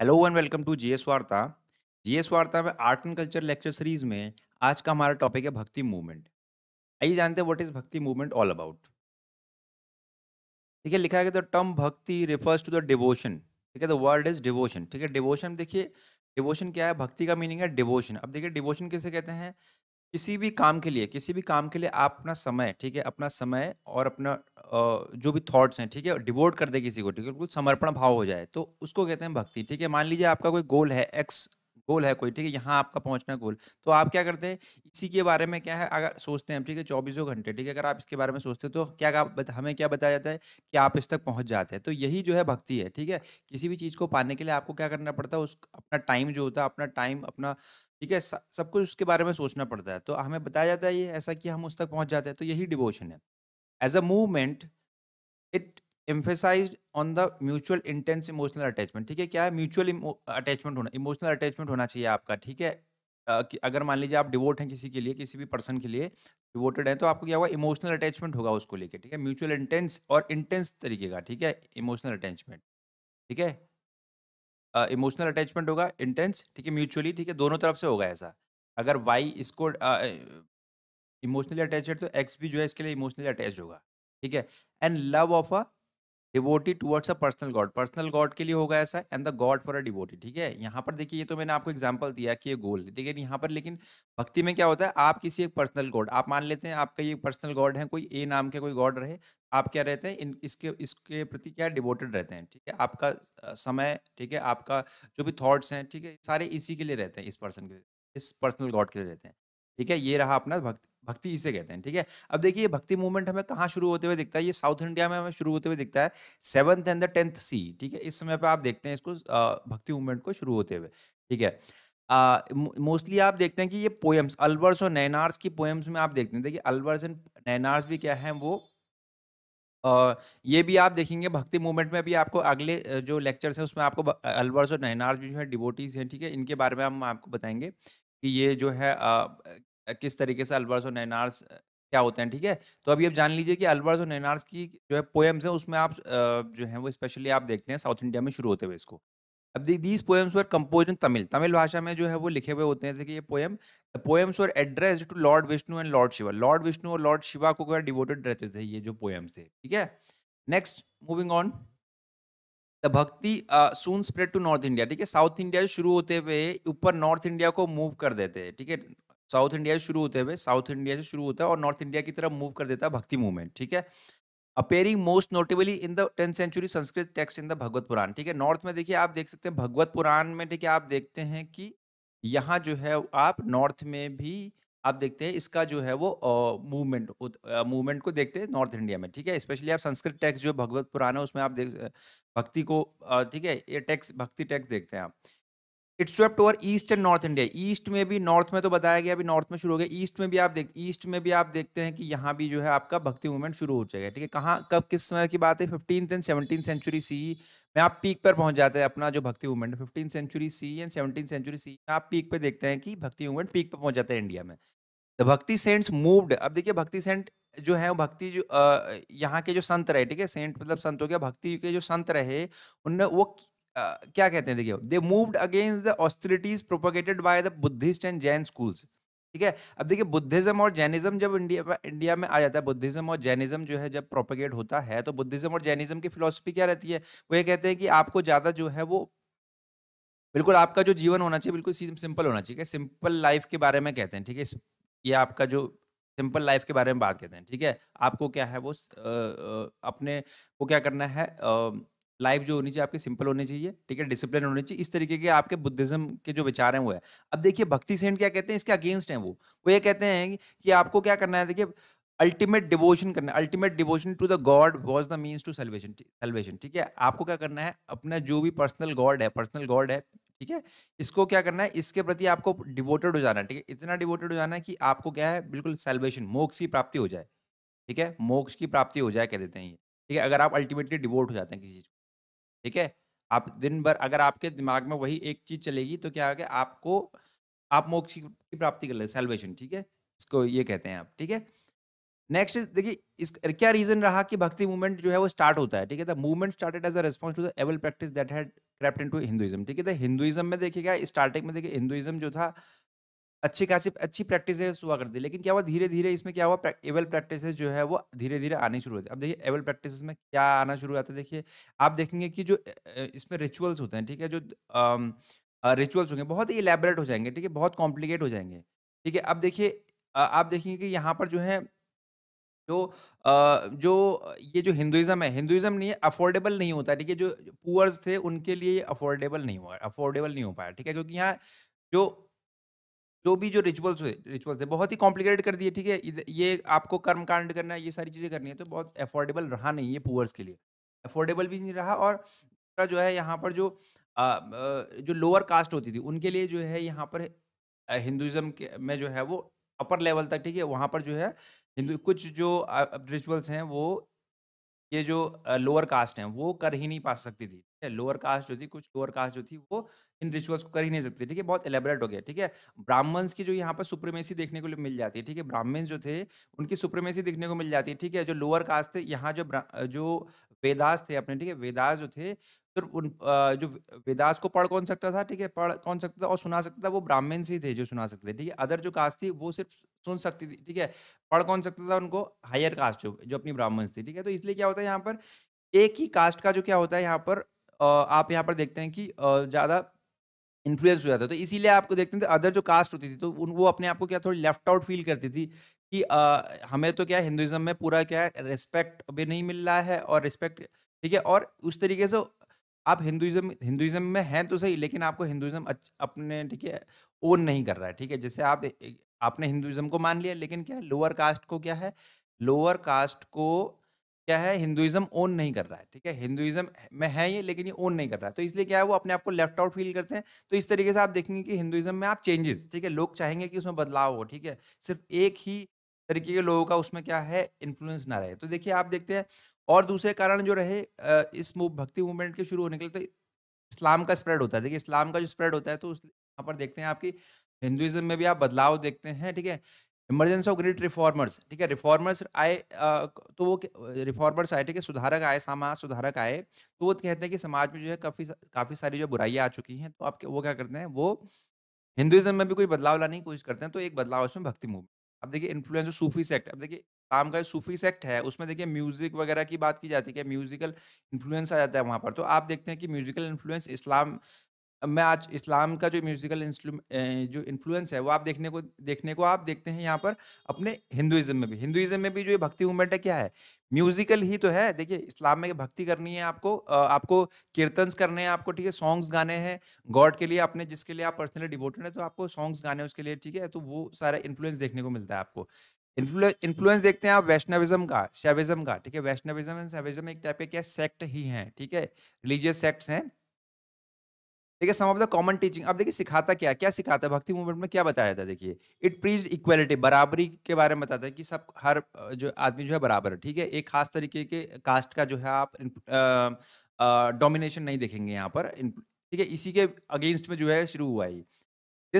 hello one welcome to GS Varta GS Varta में art and culture lecture series में आज का हमारा टॉपिक है भक्ति मूवमेंट आइए जानते हैं what is bhakti movement all about ठीक है लिखा है कि the term bhakti refers to the devotion ठीक है द वर्ड इज डिवोशन ठीक है डिवोशन देखिए डिवोशन क्या है भक्ति का मीनिंग है डिवोशन अब देखिए डिवोशन किसे कहते हैं किसी भी काम के लिए किसी भी काम के लिए आप अपना समय ठीक है अपना समय और अपना जो भी थॉट्स हैं ठीक है डिवोट कर दे किसी को ठीक है बिल्कुल समर्पण भाव हो जाए तो उसको कहते हैं भक्ति ठीक है मान लीजिए आपका कोई गोल है एक्स गोल है कोई ठीक है यहाँ आपका पहुँचना गोल तो आप क्या करते हैं इसी के बारे में क्या है अगर सोचते हैं ठीक है चौबीसों घंटे ठीक है अगर आप इसके बारे में सोचते हैं तो क्या हमें क्या बताया जाता है कि आप इस तक पहुँच जाते हैं तो यही जो है भक्ति है ठीक है किसी भी चीज़ को पाने के लिए आपको क्या करना पड़ता है उस अपना टाइम जो होता है अपना टाइम अपना ठीक है सब कुछ उसके बारे में सोचना पड़ता है तो हमें बताया जाता है ये ऐसा कि हम उस तक पहुंच जाते हैं तो यही डिवोशन है as a movement it emphasize on the mutual intense emotional attachment ठीक है क्या है म्यूचुअल अटैचमेंट होना इमोशनल अटैचमेंट होना चाहिए आपका ठीक है कि अगर मान लीजिए आप डिवोट हैं किसी के लिए किसी भी पर्सन के लिए डिवोटेड हैं तो आपको क्या होगा इमोशनल अटैचमेंट होगा उसको लेके ठीक है म्यूचुअल इंटेंस और इंटेंस तरीके का ठीक है इमोशनल अटैचमेंट ठीक है इमोशनल अटैचमेंट होगा इंटेंस ठीक है म्यूचुअली ठीक है दोनों तरफ से होगा ऐसा अगर वाई इसको इमोशनली अटैच तो एक्स भी जो है इसके लिए इमोशनली अटैच होगा ठीक है and love of a devotee towards a personal god personal god के लिए होगा ऐसा and the god for a devotee ठीक है यहाँ पर देखिए ये तो मैंने आपको एग्जाम्पल दिया कि ये गोल ठीक है यहाँ पर लेकिन भक्ति में क्या होता है आप किसी एक पर्सनल गॉड आप मान लेते हैं आपका ये पर्सनल गॉड है कोई ए नाम के कोई गॉड रहे आप क्या रहते हैं इन इसके इसके प्रति क्या डिवोटेड रहते हैं ठीक है आपका समय ठीक है आपका जो भी थॉट्स हैं ठीक है सारे इसी के लिए रहते हैं इस पर्सन के लिए इस पर्सनल गॉड के लिए रहते हैं ठीक है ये रहा अपना भक्ति भक्ति इसे कहते हैं ठीक है अब देखिए ये भक्ति मूवमेंट हमें कहाँ शुरू होते हुए दिखता है ये साउथ इंडिया में हमें शुरू होते हुए दिखता है seventh and the tenth C ठीक है इस समय पर आप देखते हैं इसको भक्ति मूवमेंट को शुरू होते हुए ठीक है मोस्टली uh, आप देखते हैं कि ये पोएम्स अलवर्स और नैनार्स की पोएम्स में आप देखते हैं देखिए अलवर्स एंड नैनार्स भी क्या है वो ये भी आप देखेंगे भक्ति मूवमेंट में भी आपको अगले जो लेक्चर्स हैं उसमें आपको अलवर्स और नैनार्स भी जो है डिबोटीज हैं ठीक है इनके बारे में हम आपको बताएंगे कि ये जो है किस तरीके से अल्बर्स और नैनार्स क्या होते हैं ठीक है तो अभी आप जान लीजिए कि अल्बर्स और नैनार्स की जो है पोएम्स हैं उसमें आप जो है वो स्पेशली आप देखते हैं साउथ इंडिया में शुरू होते हुए इसको अब these poems were composed in Tamil Tamil भाषा में जो है वो लिखे हुए होते हैं कि ये poem the poems were address to lord Vishnu and lord Shiva lord Vishnu और लॉर्ड शिवा को डिवोटेड रहते थे ये जो पोएम्स थे ठीक है next moving on the bhakti soon spread to north India ठीक है साउथ इंडिया शुरू होते हुए ऊपर नॉर्थ इंडिया को मूव कर देते हैं ठीक है साउथ इंडिया से शुरू होते हुए साउथ इंडिया से शुरू होता है और नॉर्थ इंडिया की तरफ मूव कर देता है भक्ति मूवमेंट ठीक है appearing most notably in the tenth century Sanskrit text in the Bhagavata Purana ठीक है नॉर्थ में देखिए आप देख सकते हैं भगवत पुराण में ठीक है आप देखते हैं कि यहाँ जो है आप नॉर्थ में भी आप देखते हैं इसका जो है वो मूवमेंट मूवमेंट को देखते हैं नॉर्थ इंडिया में ठीक है स्पेशली आप संस्कृत टेक्स्ट जो भगवत पुराण है उसमें आप देख भक्ति को ठीक है ये टेक्स्ट भक्ति टेक्स्ट देखते हैं आप it swept over east and north India east में भी नॉर्थ में तो बताया गया अभी नॉर्थ में शुरू हो गया ईस्ट में भी आप देख ईस्ट में भी आप देखते हैं कि यहाँ भी जो है आपका भक्ति मूवमेंट शुरू हो जाएगा ठीक है कहाँ कब किस समय की बात है fifteen and seventeen century C में आप पीक पर पहुंच जाते हैं अपना जो bhakti movement fifteen century C and seventeen century C में आप पीक पर देखते हैं कि भक्ति मूवमेंट पीक पर पहुंच जाता है इंडिया में द भक्ति सेंट्स मूव्ड अब देखिए भक्ति सेंट जो है भक्ति जो यहाँ के जो संत रहे ठीक है सेंट मतलब संत हो गया भक्ति के जो संत रहे उनने वो क्या कहते हैं देखिए they moved against the hostilities propagated by the Buddhist and Jain schools ठीक है अब देखिए बुद्धिज्म और जैनिज्म जब इंडिया इंडिया में आ जाता है बुद्धिज्म और जैनिज्म जो है जब प्रोपोगेट होता है तो बुद्धिज्म और जैनिज्म की फिलोसफी क्या रहती है वो ये कहते हैं कि आपको ज़्यादा जो है वो बिल्कुल आपका जो जीवन होना चाहिए बिल्कुल सिंपल होना चाहिए सिंपल लाइफ के बारे में कहते हैं ठीक है ये आपका जो सिंपल लाइफ के बारे में बात कहते हैं ठीक है आपको क्या है वो अपने को क्या करना है लाइफ जो होनी चाहिए आपकी सिंपल होनी चाहिए ठीक है डिसिप्लिन होनी चाहिए इस तरीके के आपके बुद्धिज्म के जो विचार हैं वो है अब देखिए भक्ति सेंट क्या कहते हैं इसके अगेंस्ट हैं वो वो ये कहते हैं कि आपको क्या करना है देखिए अल्टीमेट डिवोशन करना ultimate devotion to the god was the means to salvation salvation ठीक है आपको क्या करना है अपना जो भी पर्सनल गॉड है पर्सनल गॉड है ठीक है इसको क्या करना है इसके प्रति आपको डिवोटेड हो जाना है ठीक है इतना डिवोटेड हो जाना है कि आपको क्या है बिल्कुल सेल्वेशन मोक्ष की प्राप्ति हो जाए ठीक है मोक्ष की प्राप्ति हो जाए कह देते हैं ये ठीक है अगर आप अल्टीमेटली डिवोट हो जाते हैं किसी चीज़ ठीक है आप दिन भर अगर आपके दिमाग में वही एक चीज चलेगी तो क्या होगा आपको आप मोक्ष की प्राप्ति कर ले सेल्वेशन ठीक है इसको ये कहते हैं आप ठीक है नेक्स्ट देखिए इस क्या रीजन रहा कि भक्ति मूवमेंट जो है वो स्टार्ट होता है ठीक है the movement started as a response to the evil practice that had crept into Hinduism ठीक है द हिंदुइज्म में देखिएगा स्टार्टिंग में देखिए हिंदुइज्म जो था अच्छी खासी अच्छी प्रैक्टिसेस हुआ करती लेकिन क्या हुआ धीरे धीरे इसमें क्या हुआ एवल प्रैक्टिसेस जो है वो धीरे धीरे आनी शुरू होती अब देखिए एवल प्रैक्टिसेस में क्या आना शुरू होता है देखिए आप देखेंगे कि जो इसमें रिचुअल्स होते हैं ठीक है जो रिचुअल्स होंगे बहुत ही इलेबरेट हो जाएंगे ठीक है बहुत कॉम्प्लिकेट हो जाएंगे ठीक है अब देखिए आप देखेंगे कि यहाँ पर जो है जो जो ये जो हिंदुज़म है हिंदुज़म नहीं है अफोर्डेबल नहीं होता ठीक है जो पुअर्स थे उनके लिए अफोर्डेबल नहीं हुआ अफोर्डेबल नहीं हो पाया ठीक है क्योंकि यहाँ जो जो भी जो रिचुअल्स हुए रिचुअल्स है बहुत ही कॉम्प्लिकेटेड कर दिए ठीक है ये आपको कर्म कांड करना है ये सारी चीज़ें करनी है तो बहुत अफोर्डेबल रहा नहीं ये पुअर्स के लिए अफोर्डेबल भी नहीं रहा और जो है यहाँ पर जो जो लोअर कास्ट होती थी उनके लिए जो है यहाँ पर हिंदुज़म के में जो है वो अपर लेवल तक ठीक है वहाँ पर जो है हिंदू कुछ जो रिचुअल्स हैं वो ये जो लोअर कास्ट हैं वो कर ही नहीं पा सकती थी है लोअर कास्ट जो थी कुछ लोअर कास्ट जो थी वो इन रिचुअल्स को कर ही नहीं सकते ठीक है बहुत एलेबरेट हो गया ठीक है ब्राह्मण्स की जो यहाँ पर सुप्रीमेसी देखने को मिल जाती है ठीक है ब्राह्मण्स जो थे उनकी सुप्रीमेसी देखने को मिल जाती है ठीक है जो लोअर कास्ट थे यहाँ जो जो वेदास थे अपने ठीक है वेदास जो थे तो उन जो वेदास को पढ़ कौन सकता था ठीक है पढ़ कौन सकता था और सुना सकता था वो ब्राह्मण से ही थे जो सुना सकते थे ठीक है अदर जो कास्ट थी वो सिर्फ सुन सकती थी ठीक है पढ़ कौन सकता था उनको हायर कास्ट जो जो अपनी ब्राह्मण थी ठीक है तो इसलिए क्या होता है यहाँ पर एक ही कास्ट का जो क्या होता है यहाँ पर आप यहाँ पर देखते हैं कि ज़्यादा इन्फ्लुएंस हो जाता है तो इसीलिए आपको देखते थे अदर जो कास्ट होती थी तो उन वो अपने आप को क्या थोड़ी लेफ्ट आउट फील करती थी कि आ, हमें तो क्या हिंदुज़म में पूरा क्या है रिस्पेक्ट भी नहीं मिल रहा है और रिस्पेक्ट ठीक है और उस तरीके से आप हिंदुज़म हिंदुज़म में हैं तो सही लेकिन आपको हिंदुज़म अपने ठीक है ओन नहीं कर रहा है ठीक है जैसे आप आपने हिंदुज़म को मान लिया लेकिन क्या लोअर कास्ट को क्या है लोअर कास्ट को क्या है हिंदुइज्म ओन नहीं कर रहा है ठीक है हिंदुइज्म में है ये लेकिन ये ओन नहीं कर रहा है तो इसलिए क्या है वो अपने आप को लेफ्ट आउट फील करते हैं तो इस तरीके से आप देखेंगे कि हिंदुइज्म में आप चेंजेस ठीक है लोग चाहेंगे कि उसमें बदलाव हो ठीक है सिर्फ एक ही तरीके के लोगों का उसमें क्या है इन्फ्लुएंस ना रहे तो देखिए आप देखते हैं और दूसरे कारण जो रहे इस मूव भक्ति मूवमेंट के शुरू होने के लिए तो इस्लाम का स्प्रेड होता है देखिए इस्लाम का जो स्प्रेड होता है तो यहाँ पर देखते हैं आपकी हिंदुइज्म में भी आप बदलाव देखते हैं ठीक है इमरजेंसी ऑफ ग्रेट रिफॉर्मर्स ठीक है रिफॉर्मर्स आए तो वो रिफॉर्मर्स आए ठीक है सुधारक आए समाज सुधारक आए तो वो कहते हैं कि समाज में जो है काफ़ी काफ़ी सारी जो बुराइयाँ आ चुकी हैं तो आप वो क्या करते हैं वो हिंदुइज्म में भी कोई बदलाव लाने की कोशिश करते हैं तो एक बदलाव उसमें भक्ति मूवमेंट अब देखिए इन्फ्लुएंस सूफी सेक्ट अब देखिए काम का सूफी सेक्ट है उसमें देखिए म्यूजिक वगैरह की बात की जाती है म्यूजिकल इन्फ्लुएंस आ जाता है वहाँ पर तो आप देखते हैं कि musical influence Islam match Islam का जो म्यूजिकल जो इन्फ्लुएंस है वो आप देखने को देखने को आप देखते हैं यहाँ पर अपने हिंदुइज्म में भी हिंदुइज्म में भी जो ये भक्ति मूवमेंट है क्या है म्यूजिकल ही तो है देखिए इस्लाम में भक्ति करनी है आपको आपको कीर्तन करने हैं आपको ठीक है सॉन्ग्स गाने हैं गॉड के लिए अपने जिसके लिए आप पर्सनली डिवोटेड है तो आपको सॉन्ग्स गाने उसके लिए ठीक है तो वो सारा इन्फ्लुएंस देखने को मिलता है आपको इन्फ्लुएंस देखते हैं आप वैष्णविज्म का शैविज्म का ठीक है वैष्णविज्म एंड शैविज्म एक टाइप के क्या सेक्ट ही हैं ठीक है रिलीजियस सेक्ट्स हैं ठीक है some of the common teaching अब देखिए सिखाता क्या क्या सिखाता है भक्ति मूवमेंट में क्या बताया था देखिए इट प्रीज इक्वलिटी बराबरी के बारे में बताता है कि सब हर जो आदमी जो है बराबर है ठीक है एक खास तरीके के कास्ट का जो है आप डोमिनेशन नहीं देखेंगे यहाँ पर ठीक है इसी के अगेंस्ट में जो है शुरू हुआ है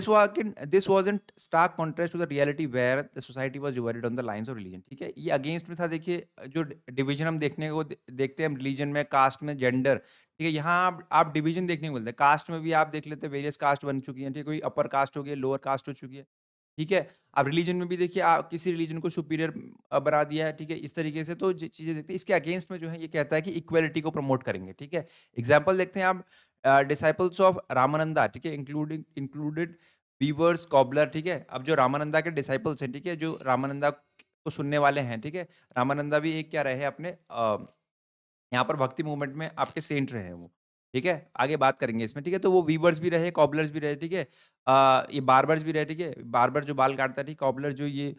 walk in this was in stark contrast to the reality where the society was divided on the lines of religion ठीक है ये अगेंस्ट में था देखिए जो डिवीजन हम देखने को देखते हैं रिलीजन में कास्ट में जेंडर ठीक है यहाँ आप आप डिवीजन देखने को मिलते हैं कास्ट में भी आप देख लेते हैं वेरियस कास्ट बन चुकी है ठीक है कोई अपर कास्ट हो गया लोअर कास्ट हो चुकी है ठीक है आप रिलीजन में भी देखिए आप किसी रिलीजन को सुपीरियर बना दिया है ठीक है इस तरीके से तो चीज़ें देखते हैं इसके अगेंस्ट में जो है ये कहता है कि इक्वलिटी को प्रमोट करेंगे ठीक है एग्जाम्पल देखते हैं आप डिसाइपल्स ऑफ रामानंदा ठीक है इंक्लूडिंग इंक्लूडेड वीवर्स कॉबलर ठीक है अब जो रामानंदा के डिसाइपल्स हैं ठीक है जो रामानंदा को सुनने वाले हैं ठीक है रामानंदा भी एक क्या रहे अपने यहाँ पर भक्ति मूवमेंट में आपके सेंट रहे हैं वो ठीक है आगे बात करेंगे इसमें ठीक है तो वो वीवर्स भी रहे कॉबलर्स भी रहे ठीक है ये बारबर्स भी रहे ठीक है बारबर जो बाल काटता है ठीक कॉबलर जो ये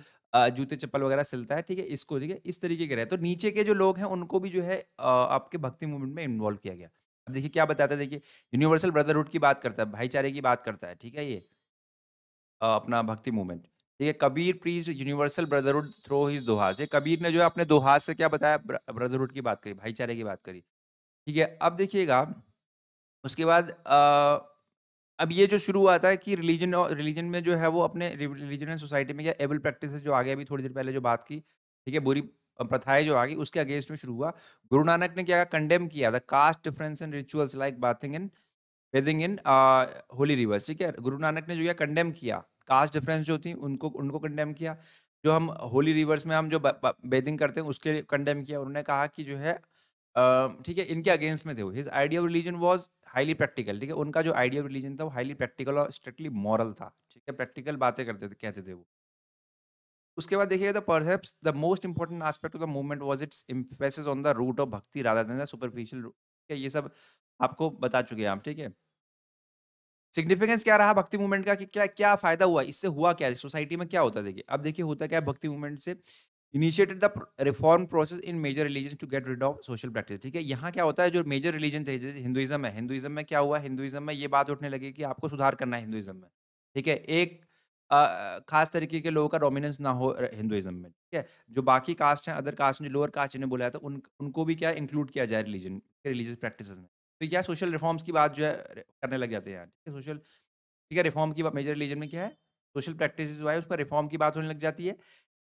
जूते चप्पल वगैरह सिलता है ठीक है इसको ठीक है इस तरीके के रहे तो नीचे के जो लोग हैं उनको भी जो है आपके भक्ति मूवमेंट में इन्वॉल्व किया गया देखिए क्या बताता है देखिए यूनिवर्सल ब्रदरहुड की बात करता है भाईचारे की बात करता है ठीक है ये अपना भक्ति मूवमेंट ठीक है Kabir preached universal brotherhood through his dohas ये कबीर ने जो है अपने दोहाज से क्या बताया ब्रदरहुड की बात करी भाईचारे की बात करी ठीक है अब देखिएगा उसके बाद आ, अब ये जो शुरू हुआ था कि रिलीजन और रिलीजन में जो है वो अपने रिलीजन एंड सोसाइटी में क्या एबल प्रैक्टिस जो आ गया अभी थोड़ी देर पहले जो बात की ठीक है बुरी प्रथाएं जो आ गई उसके अगेंस्ट में शुरू हुआ गुरु नानक ने क्या कंडेम किया the caste difference in rituals like bathing in bathing in holy rivers ठीक है गुरु नानक ने जो किया कंडेम किया कास्ट डिफरेंस जो थी उनको उनको कंडेम किया जो हम होली रिवर्स में हम जो बेदिंग करते हैं उसके कंडेम किया उन्होंने कहा कि जो है ठीक है इनके अगेंस्ट में थे वो his idea of religion was highly practical ठीक है उनका जो आइडिया ऑफ रिलीजन था वो हाईली प्रैक्टिकल और स्ट्रिक्टली मॉरल था ठीक है प्रैक्टिकल बातें करते थे कहते थे वो उसके बाद देखिएगा the most important aspect of the movement was its on the root of bhakti Radha then the superficial ये सब आपको बता चुके हैं आप ठीक है सिग्निफिकेंस क्या रहा भक्ति मूवमेंट का कि क्या क्या फायदा हुआ इससे हुआ क्या सोसाइटी में क्या होता है देखिए अब देखिए होता क्या है भक्ति मूवमेंट से initiated the reform process in major religion to get rid of social practice ठीक है यहाँ क्या होता है जो मेजर रिलीजन थे जैसे हिंदुइज्म है हिंदुइज्म में क्या हुआ हिंदुइज्म में ये बात उठने लगी कि आपको सुधार करना है हिंदुइज्म में ठीक है एक खास तरीके के लोगों का डोमिनेंस ना हो हिंदुइज्म में ठीक है जो बाकी कास्ट हैं अदर कास्ट ने लोअर कास्ट जिन्हें बोला था उन उनको भी क्या इंक्लूड किया जाए रिलीजन रिलीजियस प्रैक्टिस में तो क्या सोशल रिफॉर्म्स की बात जो है करने लग जाते हैं ठीक है सोशल ठीक है रिफॉर्म की मेजर रिलीजन में क्या है सोशल प्रैक्टिस जो है उस पर रिफॉर्म की बात होने लग जाती है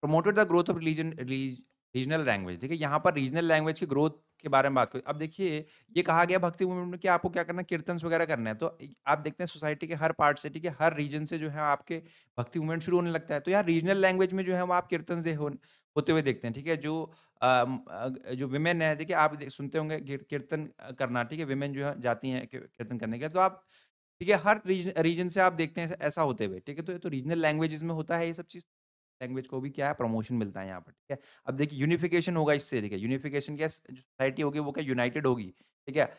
promoted the growth of religion regional language ठीक है यहाँ पर रीजनल लैंग्वेज की ग्रोथ के बारे में बात करें अब देखिए ये कहा गया भक्ति मूवमेंट में कि आपको क्या करना कीर्तन वगैरह करना है तो आप देखते हैं सोसाइटी के हर पार्ट से ठीक है हर रीजन से जो है आपके भक्ति मूवमेंट शुरू होने लगता है तो यहाँ रीजनल लैंग्वेज में जो है वो आप कीर्तन दे होते हुए देखते हैं ठीक है जो आ, जो विमेन है देखिए आप सुनते होंगे कीर्तन करना ठीक है विमेन जो है जाती हैं कीर्तन करने के तो आप ठीक है हर रीजन रीजन से आप देखते हैं ऐसा होते हुए ठीक है तो ये तो रीजनल लैंग्वेजेस में होता है ये सब चीज़ लैंग्वेज को भी क्या है प्रमोशन मिलता है यहाँ पर ठीक है अब देखिए यूनिफिकेशन होगा इससे देखिए यूनिफिकेशन क्या सोसाइटी होगी वो क्या यूनाइटेड होगी ठीक है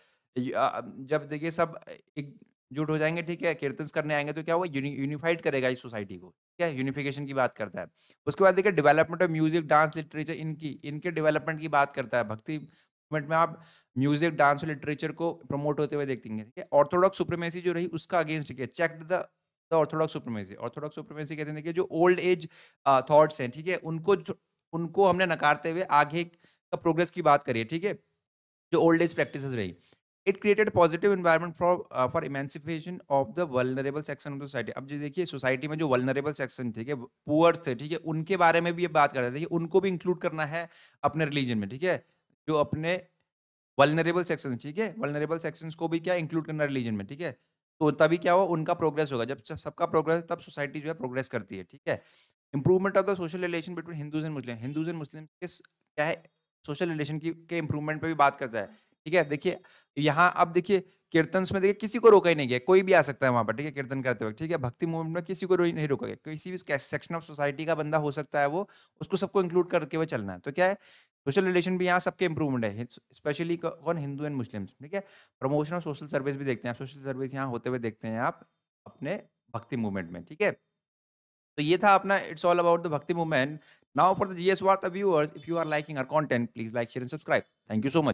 जब देखिए सब एकजुट हो जाएंगे ठीक है कीर्तन करने आएंगे तो क्या हुआ यूनिफाइड करेगा इस सोसाइटी को ठीक है यूनिफिकेशन की बात करता है उसके बाद देखिए development of music dance literature इनकी इनके डेवलपमेंट की बात करता है भक्ति मूवमेंट में आप म्यूजिक डांस और लिटरेचर को प्रमोट होते हुए देखते हैं ठीक है ऑर्थोडॉक्स सुप्रीमेसी जो रही उसका अगेंस्ट ठीक है चेक द है ऑर्थोडॉक्स सुप्रीमेसी ऑर्थोडॉक्स सुप्रीमेसी कहते हैं कि जो ओल्ड एज थॉट्स हैं ठीक है उनको उनको हमने नकारते हुए आगे का प्रोग्रेस की बात करिए ठीक है जो ओल्ड एज प्रैक्टिस रही it created positive environment for for emancipation of the vulnerable section of society अब जो देखिए सोसाइटी में जो वर्नरेबल सेक्शन थे कि पुअर्स थे ठीक है उनके बारे में भी ये बात करते थे कि उनको भी इंक्लूड करना है अपने रिलीजन में ठीक है जो अपने वर्नरेबल सेक्शन ठीक है वर्नरेबल सेक्शन को भी क्या इंक्लूड करना रिलीजन में ठीक है तो तभी क्या हुआ उनका प्रोग्रेस होगा जब सबका प्रोग्रेस तब सोसाइटी जो है प्रोग्रेस करती है ठीक है improvement of the social relation between Hindus and Muslim Hindus and Muslim किस क्या है सोशल रिलेशन की के इंप्रूवमेंट पे भी बात करता है ठीक है देखिए यहाँ अब देखिए कीर्तन में देखिए किसी को रोका ही नहीं गया कोई भी आ सकता है वहाँ पर ठीक है कीर्तन करते वक्त ठीक है भक्ति मूवमेंट में किसी को नहीं रोका गया किसी भी सेक्शन ऑफ सोसाइटी का बंदा हो सकता है वो उसको सबको इंक्लूड करके वो चलना है तो क्या है सोशल रिलेशन भी यहाँ सबके इंप्रूवमेंट है स्पेशली कौन हिंदू एंड मुस्लिम ठीक है प्रमोशन ऑफ सोशल सर्विस भी देखते हैं आप सोशल सर्विस यहाँ होते हुए देखते हैं आप अपने भक्ति मूवमेंट में ठीक है तो ये था अपना it's all about the bhakti movement now for the GS Varta viewers if you are liking our content please like share and subscribe thank you so much